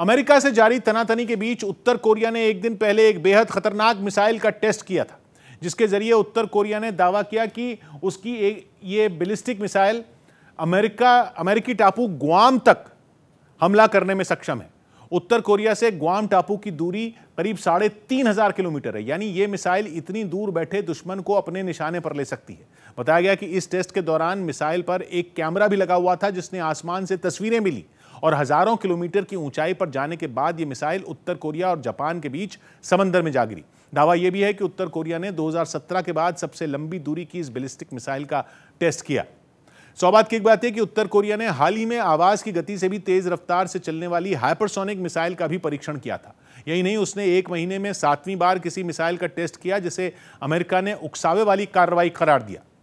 America से जारी तनातनी के बीच उत्तर कोरिया ने एक दिन पहले एक बेहद खतरनाक मिसाइल का टेस्ट किया था जिसके जरिए उत्तर कोरिया ने दावा किया कि उसकी एक ये बिलिस्टिक मिसाइल अमेरिका अमेरिकी टापू ग्वाम तक हमला करने में सक्षम है उत्तर कोरिया से ग्वाम टापू की दूरी करीब साढ़े तीन हजार किलोमीटर है यानी यह मिसाइल इतनी दूर बैठे दुश्मन को अपने निशाने पर ले सकती है बताया गया कि इस टेस्ट के दौरान मिसाइल पर एक कैमरा भी लगा हुआ था जिसने आसमान से तस्वीरें भी ली और हज़ारों किलोमीटर की ऊंचाई पर जाने के बाद ये मिसाइल उत्तर कोरिया और जापान के बीच समंदर में जा गिरी दावा यह भी है कि उत्तर कोरिया ने 2017 के बाद सबसे लंबी दूरी की इस बिलिस्टिक मिसाइल का टेस्ट किया सौबात की एक बात है कि उत्तर कोरिया ने हाल ही में आवाज की गति से भी तेज रफ्तार से चलने वाली हाइपरसोनिक मिसाइल का भी परीक्षण किया था यही नहीं उसने एक महीने में सातवीं बार किसी मिसाइल का टेस्ट किया जिसे अमेरिका ने उकसावे वाली कार्रवाई करार दिया